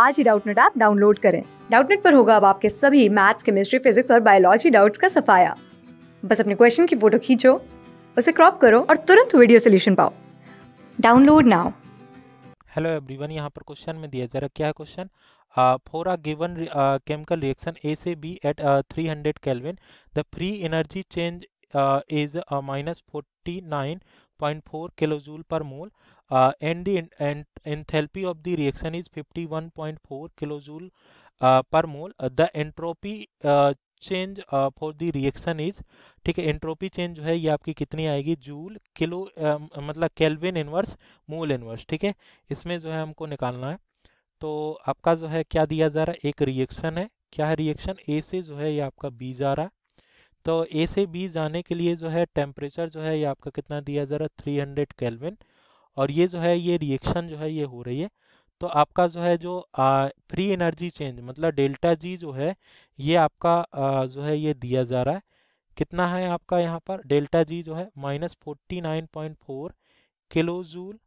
आज ही Doubtnut app download करें डाउटनेट पर होगा अब आपके सभी मैथ्स केमिस्ट्री फिजिक्स और बायोलॉजी डाउट्स का सफाया बस अपने क्वेश्चन की फोटो खींचो उसे क्रॉप करो और तुरंत वीडियो सोल्यूशन पाओ डाउनलोड नाउ हेलो एवरीवन यहां पर क्वेश्चन में दिया जा रहा क्या है question for a given chemical reaction A से B at 300 hundred kelvin the free energy change is minus forty nine point four kilo per mole uh, and the and enthalpy of the reaction is 51.4 kilojoule uh, per mole uh, the entropy uh, change for the reaction is ठीक है entropy change जो है ये आपकी कितनी आएगी joule kilo uh, मतलब kelvin inverse mole inverse ठीक है इसमें जो है हमको निकालना है तो आपका जो है क्या दिया जा रहा है एक रिएक्शन है क्या है रिएक्शन ए से जो है ये आपका बी जा रहा है तो ए से बी जाने के लिए जो है टेम्परेचर जो है ये आपका कितना दिया जा रहा है थ्री हंड्रेड केल्विन और ये जो है ये रिएक्शन जो है ये हो रही है तो आपका जो है जो फ्री एनर्जी चेंज मतलब डेल्टा जी जो है ये आपका आ, जो है ये दिया जा रहा है कितना है आपका यहाँ पर डेल्टा जी जो है minus forty nine point four kilojoule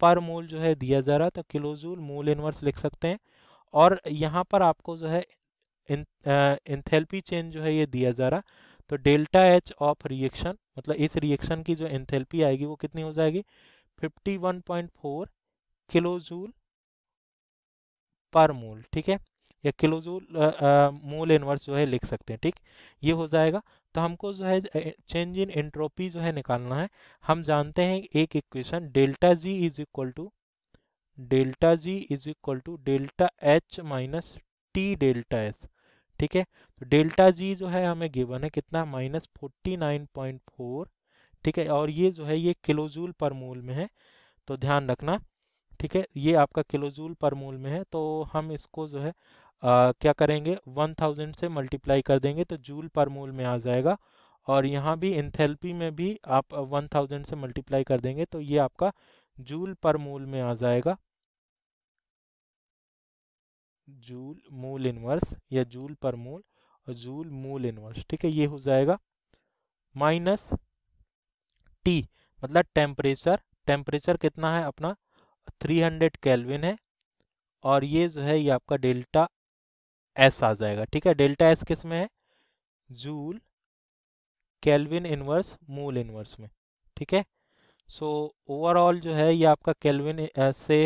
per mole जो है दिया जा रहा है तो किलोजूल मोल इनवर्स लिख सकते हैं और यहाँ पर आपको जो है इन इंथेल्पी चेंज जो है ये दिया जा रहा तो डेल्टा एच ऑफ रिएक्शन मतलब इस रिएक्शन की जो एंथेल्पी आएगी वो कितनी हो जाएगी 51.4 किलोजूल पर मोल ठीक है या किलोजूल मोल इनवर्स जो है लिख सकते हैं ठीक ये हो जाएगा तो हमको जो है चेंज इन एंट्रोपी जो है निकालना है हम जानते हैं एक equation delta G is equal to delta G is equal to delta H minus T delta S ठीक है तो डेल्टा जी जो है हमें गिवन है कितना minus forty nine point four ठीक है और ये जो है ये किलोजूल पर मूल में है तो ध्यान रखना ठीक है ये आपका किलोजूल पर मूल में है तो हम इसको जो है आ, क्या करेंगे वन थाउजेंड से मल्टीप्लाई कर देंगे तो जूल पर मूल में आ जाएगा और यहाँ भी इंथेल्पी में भी आप वन थाउजेंड से मल्टीप्लाई कर देंगे तो ये आपका जूल पर मूल में आ जाएगा जूल मूल इनवर्स या जूल पर मूल और जूल मूल इनवर्स ठीक है ये हो जाएगा माइनस टी मतलब टेम्परेचर टेम्परेचर कितना है अपना 300 कैलविन है और ये जो है ये आपका डेल्टा एस आ जाएगा ठीक है डेल्टा एस किस में है joule kelvin inverse mole inverse में ठीक है सो so, ओवरऑल जो है ये आपका कैलविन से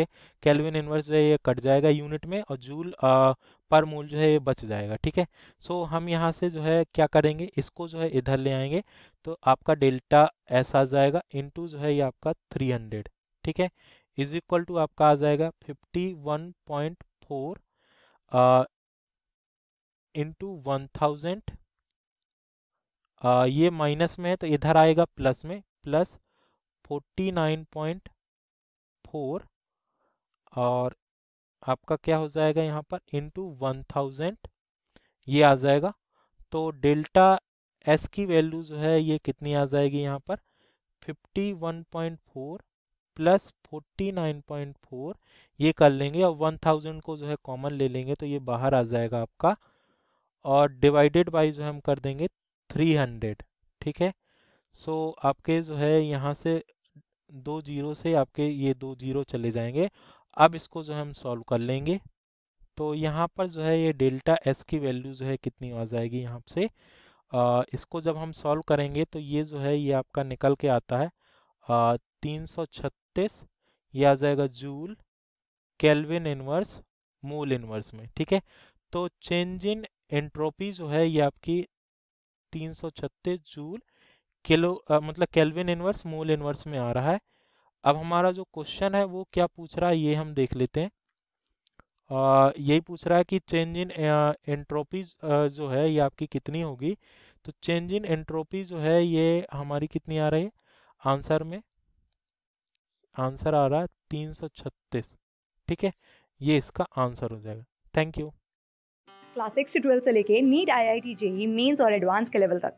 कैलविन इन्वर्स जो है ये कट जाएगा यूनिट में और जूल आ, पर मूल जो है ये बच जाएगा ठीक है सो so, हम यहाँ से जो है क्या करेंगे इसको जो है इधर ले आएंगे तो आपका डेल्टा ऐसा आ जाएगा इनटू जो है ये आपका 300 ठीक है इज इक्वल टू आपका आ जाएगा 51.4 फोर इंटू वन थाउजेंड ये माइनस में है तो इधर आएगा प्लस में प्लस 49.4 और आपका क्या हो जाएगा यहाँ पर इंटू वन थाउजेंड ये आ जाएगा तो डेल्टा एस की वैल्यू जो है ये कितनी आ जाएगी यहाँ पर 51.4 प्लस 49.4 ये कर लेंगे और 1000 को जो है कॉमन ले लेंगे तो ये बाहर आ जाएगा आपका और डिवाइडेड बाई जो हम कर देंगे 300 ठीक है सो so, आपके जो है यहाँ से दो जीरो से आपके ये दो जीरो चले जाएंगे अब इसको जो है हम सॉल्व कर लेंगे तो यहाँ पर जो है ये डेल्टा एस की वैल्यू जो है कितनी आ जाएगी यहाँ से आ, इसको जब हम सॉल्व करेंगे तो ये जो है ये आपका निकल के आता है आ, तीन सौ छत्तीस ये आ जाएगा joule kelvin inverse mole inverse में ठीक है तो चेंज इन एंट्रोपी जो है ये आपकी तीन सौ छत्तीस जूल किलो आ, मतलब केल्विन इनवर्स मोल इनवर्स में आ रहा है अब हमारा जो क्वेश्चन है वो क्या पूछ रहा है ये हम देख लेते हैं आ, यही पूछ रहा है कि चेंज इन एंट्रोपीज जो है ये आपकी कितनी होगी तो चेंज इन एंट्रोपी जो है ये हमारी कितनी आ रही है आंसर में आंसर आ रहा है तीन सौ छत्तीस ठीक है ये इसका आंसर हो जाएगा थैंक यू क्लास सिक्स से ट्वेल्थ से लेके NEET I I T JEE mains और एडवांस के लेवल तक